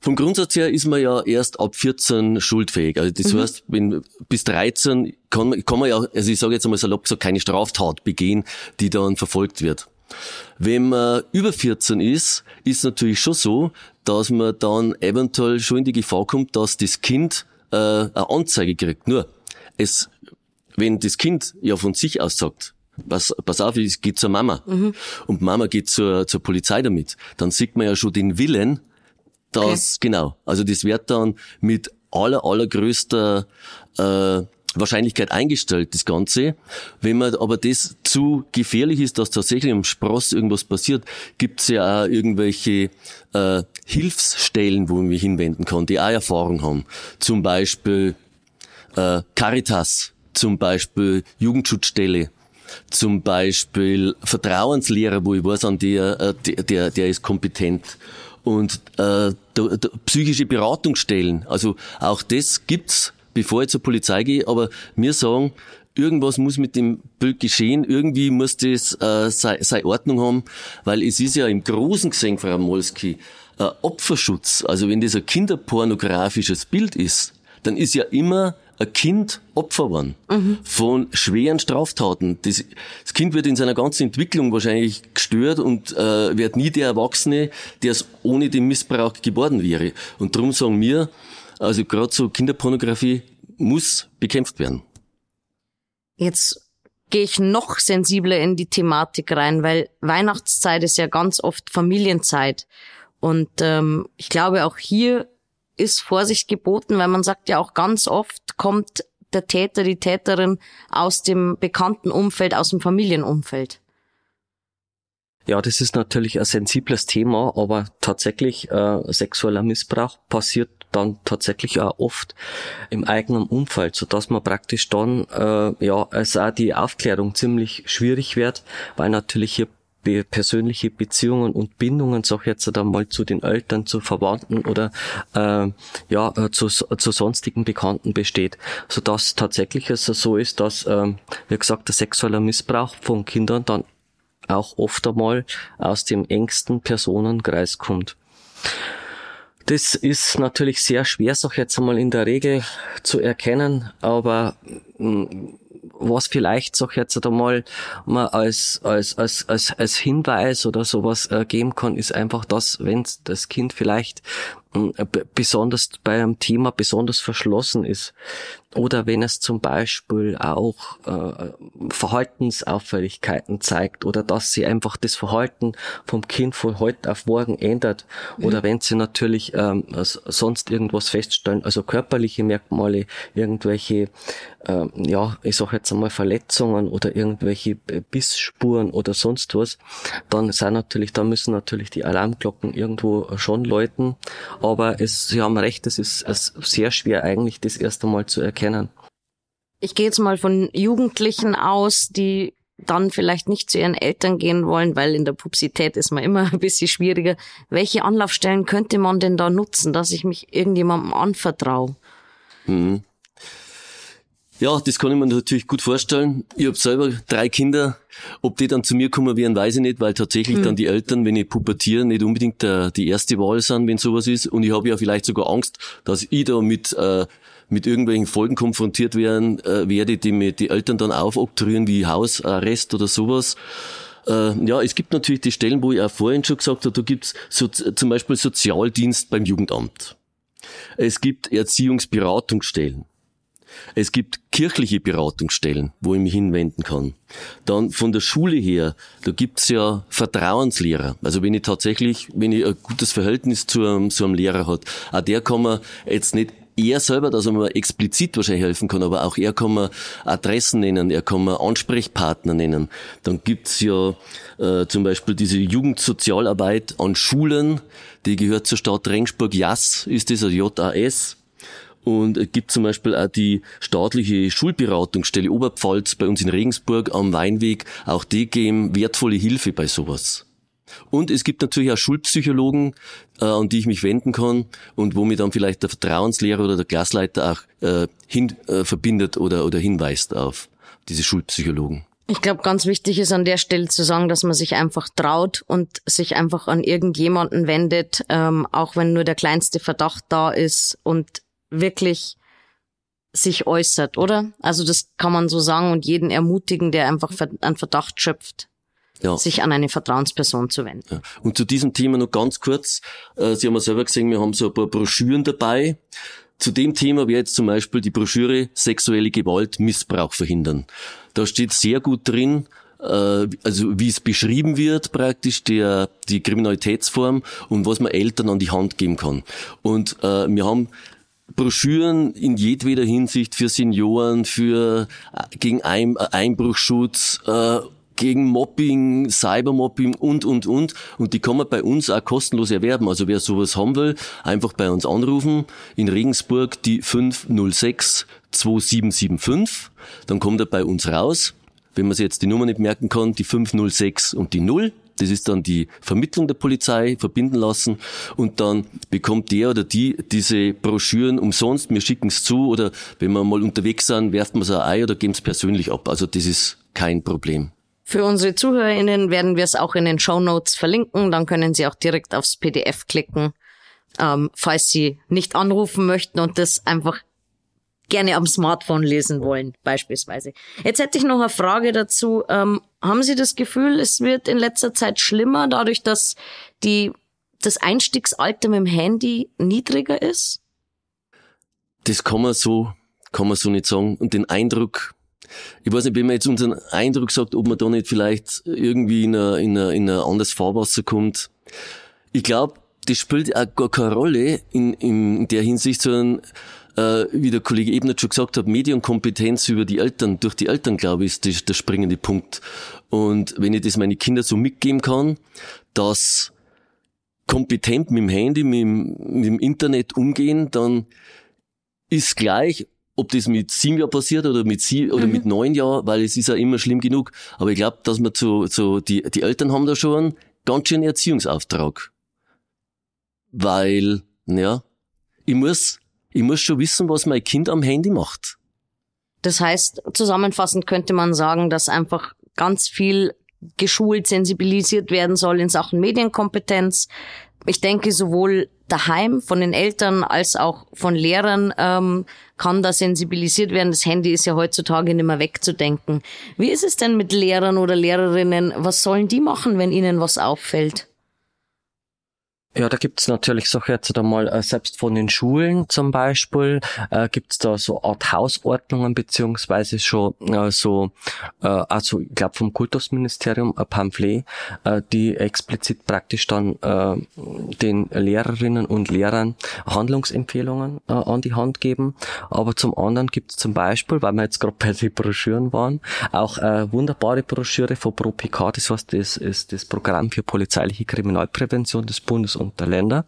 Vom Grundsatz her ist man ja erst ab 14 schuldfähig. Also das mhm. heißt, wenn, bis 13 kann, man, kann man ja, also ich sage jetzt einmal salopp gesagt, keine Straftat begehen, die dann verfolgt wird. Wenn man über 14 ist, ist natürlich schon so, dass man dann eventuell schon in die Gefahr kommt, dass das Kind äh, eine Anzeige kriegt. Nur, es, wenn das Kind ja von sich aus sagt, pass, pass auf, ich gehe zur Mama mhm. und Mama geht zur, zur Polizei damit, dann sieht man ja schon den Willen, das, okay. genau. Also das wird dann mit aller, allergrößter äh, Wahrscheinlichkeit eingestellt, das Ganze. Wenn man aber das zu gefährlich ist, dass tatsächlich im Spross irgendwas passiert, gibt's ja auch irgendwelche äh, Hilfsstellen, wo man mich hinwenden kann, die auch Erfahrung haben. Zum Beispiel äh, Caritas, zum Beispiel Jugendschutzstelle, zum Beispiel Vertrauenslehrer, wo ich weiß, an der, äh, der, der, der ist kompetent und äh, psychische Beratungsstellen. Also auch das gibt's, bevor ich zur Polizei gehe. Aber mir sagen, irgendwas muss mit dem Bild geschehen. Irgendwie muss das äh, sei, sei Ordnung haben, weil es ist ja im Großen gesehen, Frau Molski, äh, Opferschutz. Also wenn das ein kinderpornografisches Bild ist, dann ist ja immer ein Kind Opfer waren mhm. von schweren Straftaten. Das, das, Kind wird in seiner ganzen Entwicklung wahrscheinlich gestört und äh, wird nie der Erwachsene, der es ohne den Missbrauch geworden wäre. Und darum sagen wir, also gerade so Kinderpornografie muss bekämpft werden. Jetzt gehe ich noch sensibler in die Thematik rein, weil Weihnachtszeit ist ja ganz oft Familienzeit. Und ähm, ich glaube, auch hier ist Vorsicht geboten, weil man sagt ja auch ganz oft, kommt der Täter, die Täterin aus dem bekannten Umfeld, aus dem Familienumfeld? Ja, das ist natürlich ein sensibles Thema, aber tatsächlich äh, sexueller Missbrauch passiert dann tatsächlich auch oft im eigenen Umfeld, so dass man praktisch dann äh, ja es auch die Aufklärung ziemlich schwierig wird, weil natürlich hier persönliche Beziehungen und Bindungen, sag ich jetzt einmal, zu den Eltern, zu Verwandten oder äh, ja, äh, zu, zu sonstigen Bekannten besteht. Sodass tatsächlich es so ist, dass, äh, wie gesagt, der sexuelle Missbrauch von Kindern dann auch oft einmal aus dem engsten Personenkreis kommt. Das ist natürlich sehr schwer, sag ich jetzt einmal in der Regel zu erkennen, aber mh, mm, was vielleicht sag ich jetzt einmal mal als, als, als, als, als Hinweis oder sowas äh, geben kann, ist einfach, das, wenn das Kind vielleicht ähm, besonders bei einem Thema besonders verschlossen ist. Oder wenn es zum Beispiel auch äh, Verhaltensauffälligkeiten zeigt oder dass sie einfach das Verhalten vom Kind von heute auf morgen ändert. Mhm. Oder mhm. wenn sie natürlich ähm, sonst irgendwas feststellen, also körperliche Merkmale, irgendwelche, ähm, ja, ich sage jetzt einmal Verletzungen oder irgendwelche Bissspuren oder sonst was, dann sind natürlich, da müssen natürlich die Alarmglocken irgendwo schon läuten. Aber aber es, Sie haben recht, es ist, sehr schwer eigentlich das erste Mal zu erkennen. Ich gehe jetzt mal von Jugendlichen aus, die dann vielleicht nicht zu ihren Eltern gehen wollen, weil in der Pupsität ist man immer ein bisschen schwieriger. Welche Anlaufstellen könnte man denn da nutzen, dass ich mich irgendjemandem anvertraue? Mhm. Ja, das kann ich mir natürlich gut vorstellen. Ich habe selber drei Kinder. Ob die dann zu mir kommen werden, weiß ich nicht, weil tatsächlich mhm. dann die Eltern, wenn ich pubertiere, nicht unbedingt der, die erste Wahl sind, wenn sowas ist. Und ich habe ja vielleicht sogar Angst, dass ich da mit, äh, mit irgendwelchen Folgen konfrontiert werden äh, werde, die mir die Eltern dann aufoktroyieren, wie Hausarrest oder sowas äh, ja, es gibt natürlich die Stellen, wo ich auch vorhin schon gesagt habe, da gibt's so, zum Beispiel Sozialdienst beim Jugendamt. Es gibt Erziehungsberatungsstellen. Es gibt kirchliche Beratungsstellen, wo ich mich hinwenden kann. Dann von der Schule her, da gibt's ja Vertrauenslehrer. Also wenn ich tatsächlich, wenn ich ein gutes Verhältnis zu einem, zu einem Lehrer hat, auch der kann man jetzt nicht er selber, dass er mir explizit wahrscheinlich helfen kann, aber auch er kann man Adressen nennen, er kann man Ansprechpartner nennen. Dann gibt's ja äh, zum Beispiel diese Jugendsozialarbeit an Schulen, die gehört zur Stadt Rengsburg. JAS ist das, also JAS. Und gibt zum Beispiel auch die staatliche Schulberatungsstelle Oberpfalz bei uns in Regensburg am Weinweg. Auch die geben wertvolle Hilfe bei sowas. Und es gibt natürlich auch Schulpsychologen, äh, an die ich mich wenden kann und wo mir dann vielleicht der Vertrauenslehrer oder der Klassleiter auch äh, hin, äh, verbindet oder, oder hinweist auf diese Schulpsychologen. Ich glaube, ganz wichtig ist an der Stelle zu sagen, dass man sich einfach traut und sich einfach an irgendjemanden wendet, ähm, auch wenn nur der kleinste Verdacht da ist und wirklich sich äußert, oder? Also das kann man so sagen und jeden ermutigen, der einfach einen Verdacht schöpft, ja. sich an eine Vertrauensperson zu wenden. Ja. Und zu diesem Thema noch ganz kurz. Äh, Sie haben ja selber gesehen, wir haben so ein paar Broschüren dabei. Zu dem Thema wäre jetzt zum Beispiel die Broschüre Sexuelle Gewalt, Missbrauch verhindern. Da steht sehr gut drin, äh, also wie es beschrieben wird praktisch, der, die Kriminalitätsform und was man Eltern an die Hand geben kann. Und äh, wir haben Broschüren in jedweder Hinsicht für Senioren, für äh, gegen Ein äh, Einbruchschutz, äh, gegen Mobbing, Cybermobbing und, und, und. Und die kann man bei uns auch kostenlos erwerben. Also wer sowas haben will, einfach bei uns anrufen. In Regensburg die 506 2775. Dann kommt er bei uns raus. Wenn man sich jetzt die Nummer nicht merken kann, die 506 und die 0. Das ist dann die Vermittlung der Polizei, verbinden lassen und dann bekommt der oder die diese Broschüren umsonst, wir schicken es zu oder wenn wir mal unterwegs sind, werfen wir es ein Ei oder geben es persönlich ab. Also das ist kein Problem. Für unsere ZuhörerInnen werden wir es auch in den Show Notes verlinken, dann können sie auch direkt aufs PDF klicken, ähm, falls sie nicht anrufen möchten und das einfach gerne am Smartphone lesen wollen, beispielsweise. Jetzt hätte ich noch eine Frage dazu. Ähm, haben Sie das Gefühl, es wird in letzter Zeit schlimmer, dadurch, dass die, das Einstiegsalter mit dem Handy niedriger ist? Das kann man so, kann man so nicht sagen. Und den Eindruck, ich weiß nicht, wenn man jetzt unseren Eindruck sagt, ob man da nicht vielleicht irgendwie in ein in eine, in eine anderes Fahrwasser kommt. Ich glaube, das spielt auch gar keine Rolle in, in der Hinsicht, sondern äh, wie der Kollege Ebner schon gesagt hat, Medienkompetenz über die Eltern, durch die Eltern, glaube ich, ist das, der springende Punkt. Und wenn ich das meine Kinder so mitgeben kann, dass kompetent mit dem Handy, mit dem, mit dem Internet umgehen, dann ist gleich, ob das mit sieben Jahren passiert oder mit sieben oder mhm. mit neun Jahren, weil es ist ja immer schlimm genug. Aber ich glaube, dass man zu, zu die, die Eltern haben da schon einen ganz schönen Erziehungsauftrag. Weil, ja, ich muss ich muss schon wissen, was mein Kind am Handy macht. Das heißt, zusammenfassend könnte man sagen, dass einfach ganz viel geschult, sensibilisiert werden soll in Sachen Medienkompetenz. Ich denke, sowohl daheim von den Eltern als auch von Lehrern ähm, kann da sensibilisiert werden. Das Handy ist ja heutzutage nicht mehr wegzudenken. Wie ist es denn mit Lehrern oder Lehrerinnen? Was sollen die machen, wenn ihnen was auffällt? Ja, da gibt's natürlich so jetzt einmal, äh, selbst von den Schulen zum Beispiel, äh, gibt's da so Art Hausordnungen beziehungsweise schon äh, so, äh, also ich glaube vom Kultusministerium ein Pamphlet, äh, die explizit praktisch dann äh, den Lehrerinnen und Lehrern Handlungsempfehlungen äh, an die Hand geben. Aber zum anderen gibt's zum Beispiel, weil wir jetzt gerade bei den Broschüren waren, auch äh, wunderbare Broschüre von ProPK, das heißt, das ist das Programm für polizeiliche Kriminalprävention des Bundes und der Länder.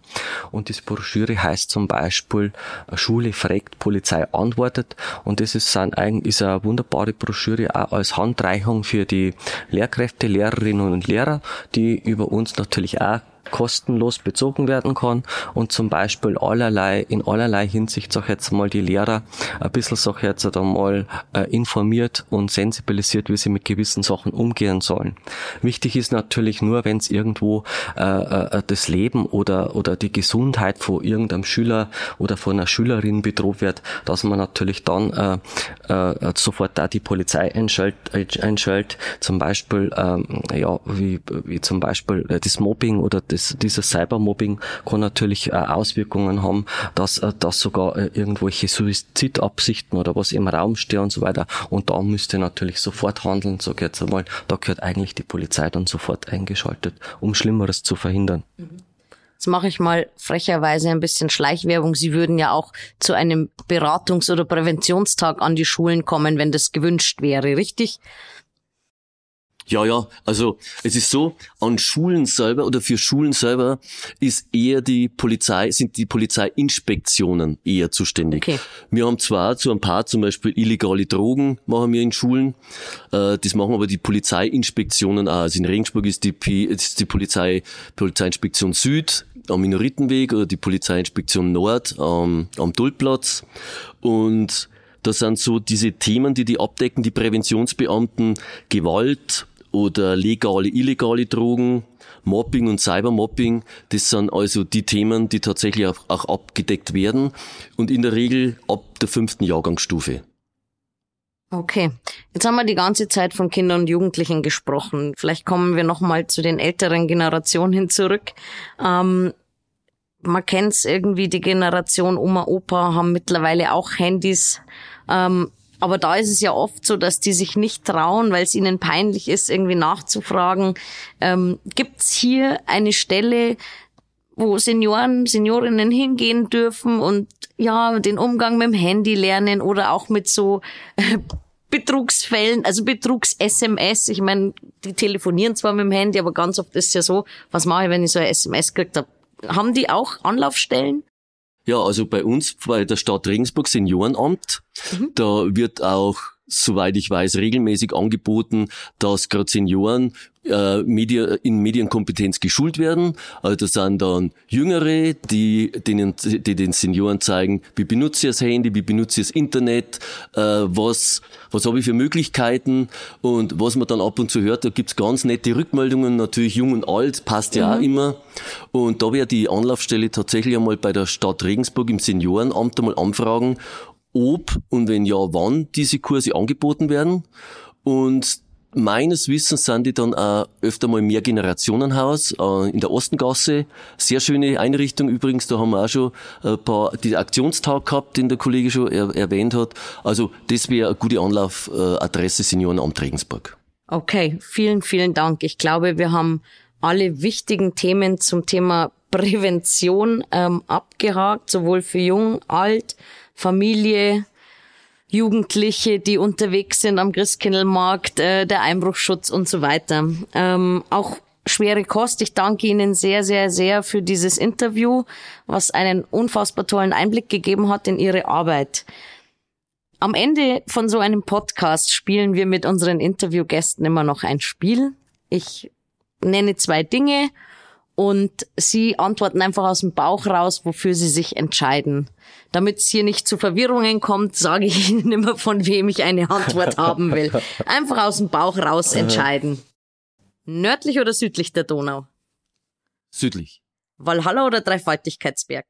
Und diese Broschüre heißt zum Beispiel äh, Schule fragt, Polizei antwortet. Und das ist, ein, ist eine wunderbare Broschüre auch als Handreichung für die Lehrkräfte, Lehrerinnen und Lehrer, die über uns natürlich auch kostenlos bezogen werden kann und zum Beispiel allerlei, in allerlei Hinsicht, sag ich jetzt mal, die Lehrer ein bisschen, sag ich jetzt mal, äh, informiert und sensibilisiert, wie sie mit gewissen Sachen umgehen sollen. Wichtig ist natürlich nur, wenn es irgendwo äh, äh, äh, das Leben oder, oder die Gesundheit von irgendeinem Schüler oder von einer Schülerin bedroht wird, dass man natürlich dann äh, äh, sofort da die Polizei einschaltet, einschalt, zum Beispiel, ähm, ja, wie, wie zum Beispiel das Mobbing oder das dieses, dieses Cybermobbing kann natürlich äh, Auswirkungen haben, dass, äh, dass sogar äh, irgendwelche Suizidabsichten oder was im Raum stehen und so weiter. Und da müsste natürlich sofort handeln, so ich jetzt einmal. Da gehört eigentlich die Polizei dann sofort eingeschaltet, um Schlimmeres zu verhindern. Jetzt mache ich mal frecherweise ein bisschen Schleichwerbung. Sie würden ja auch zu einem Beratungs- oder Präventionstag an die Schulen kommen, wenn das gewünscht wäre, richtig? Ja, ja, also es ist so, an Schulen selber oder für Schulen selber ist eher die Polizei, sind die Polizeiinspektionen eher zuständig. Okay. Wir haben zwar zu ein paar zum Beispiel illegale Drogen machen wir in Schulen, äh, das machen aber die Polizeiinspektionen auch. Also in Regensburg ist die, P, ist die Polizei, Polizeiinspektion Süd am Minoritenweg oder die Polizeiinspektion Nord am, am Duldplatz und das sind so diese Themen, die die abdecken, die Präventionsbeamten, Gewalt, oder legale, illegale Drogen, Mobbing und Cybermobbing, das sind also die Themen, die tatsächlich auch, auch abgedeckt werden und in der Regel ab der fünften Jahrgangsstufe. Okay, jetzt haben wir die ganze Zeit von Kindern und Jugendlichen gesprochen. Vielleicht kommen wir nochmal zu den älteren Generationen zurück. Ähm, man kennt's irgendwie, die Generation Oma, Opa haben mittlerweile auch Handys. Ähm, aber da ist es ja oft so, dass die sich nicht trauen, weil es ihnen peinlich ist, irgendwie nachzufragen, ähm, gibt hier eine Stelle, wo Senioren, Seniorinnen hingehen dürfen und ja, den Umgang mit dem Handy lernen oder auch mit so äh, Betrugsfällen, also Betrugs-SMS. Ich meine, die telefonieren zwar mit dem Handy, aber ganz oft ist es ja so, was mache ich, wenn ich so eine SMS kriege? haben die auch Anlaufstellen? Ja, also bei uns bei der Stadt Regensburg Seniorenamt, mhm. da wird auch soweit ich weiß, regelmäßig angeboten, dass gerade Senioren äh, Media, in Medienkompetenz geschult werden. Also das sind dann Jüngere, die, denen, die den Senioren zeigen, wie benutze ich das Handy, wie benutze ich das Internet, äh, was, was habe ich für Möglichkeiten und was man dann ab und zu hört, da gibt's ganz nette Rückmeldungen, natürlich jung und alt, passt ja mhm. auch immer. Und da wäre die Anlaufstelle tatsächlich einmal bei der Stadt Regensburg im Seniorenamt einmal anfragen, ob und wenn ja, wann diese Kurse angeboten werden. Und meines Wissens sind die dann auch öfter mal mehr Generationenhaus äh, in der Ostengasse. Sehr schöne Einrichtung übrigens, da haben wir auch schon ein äh, paar, die Aktionstag gehabt, den der Kollege schon er, erwähnt hat. Also das wäre eine gute Anlaufadresse Seniorenamt Regensburg. Okay, vielen, vielen Dank. Ich glaube, wir haben alle wichtigen Themen zum Thema Prävention ähm, abgehakt, sowohl für jung, alt, Familie, Jugendliche, die unterwegs sind am Christkindlmarkt, äh, der Einbruchschutz und so weiter. Ähm, auch schwere Kost. Ich danke Ihnen sehr, sehr, sehr für dieses Interview, was einen unfassbar tollen Einblick gegeben hat in Ihre Arbeit. Am Ende von so einem Podcast spielen wir mit unseren Interviewgästen immer noch ein Spiel. Ich nenne zwei Dinge und sie antworten einfach aus dem Bauch raus, wofür sie sich entscheiden. Damit es hier nicht zu Verwirrungen kommt, sage ich Ihnen immer, von wem ich eine Antwort haben will. Einfach aus dem Bauch raus äh. entscheiden. Nördlich oder südlich der Donau? Südlich. Walhalla oder Dreifaltigkeitsberg?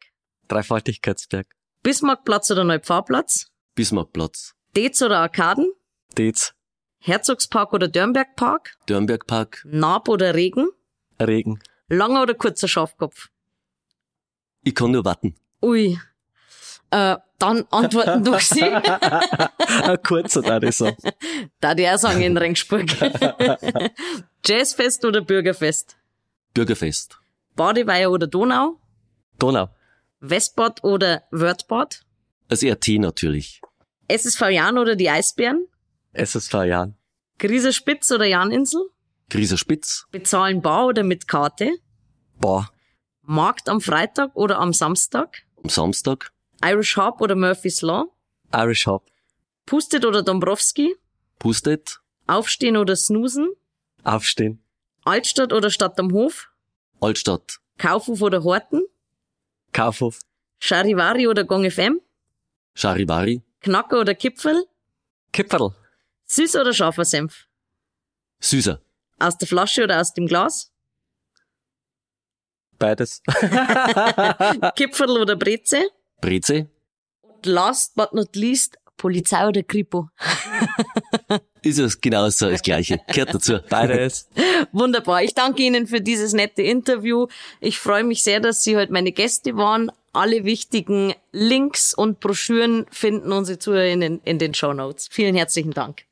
Dreifaltigkeitsberg. Bismarckplatz oder Neupfarrplatz? Bismarckplatz. Dez oder Arkaden? Dez. Herzogspark oder Dürnbergpark? Dürnbergpark. Nab oder Regen? Regen. Langer oder kurzer Schafkopf? Ich kann nur warten. Ui. Äh, dann antworten doch sie. Ein kurzer, da ich sagen. Da die auch sagen in Ringsburg. Jazzfest oder Bürgerfest? Bürgerfest. Badeweiher oder Donau? Donau. Westbad oder Wörthbad? Das also RT natürlich. SSV Jan oder die Eisbären? SSV Jan. Grieser oder Janinsel? Grieser Spitz. Bezahlen bar oder mit Karte? Bar. Markt am Freitag oder am Samstag? Am Samstag. Irish Hub oder Murphy's Law? Irish Hub. Pustet oder Dombrowski? Pustet. Aufstehen oder snoosen? Aufstehen. Altstadt oder Stadt am Hof? Altstadt. Kaufhof oder Horten? Kaufhof. Charivari oder Gong FM? Charivari. Knacker oder Kipferl? Kipferl. Süß oder scharfer Senf? Süßer. Aus der Flasche oder aus dem Glas? Beides. Kipferl oder Breze? Breze. Und last but not least, Polizei oder Kripo? Ist es genau so das Gleiche. Gehört dazu. Beides. Wunderbar. Ich danke Ihnen für dieses nette Interview. Ich freue mich sehr, dass Sie heute meine Gäste waren. Alle wichtigen Links und Broschüren finden unsere ZuhörerInnen in den Show Notes. Vielen herzlichen Dank.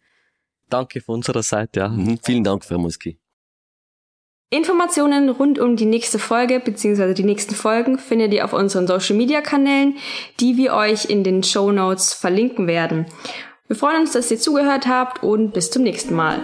Danke von unserer Seite, ja. Mhm, vielen Dank, Frau Muski. Informationen rund um die nächste Folge bzw. die nächsten Folgen findet ihr auf unseren Social Media Kanälen, die wir euch in den Show Notes verlinken werden. Wir freuen uns, dass ihr zugehört habt und bis zum nächsten Mal.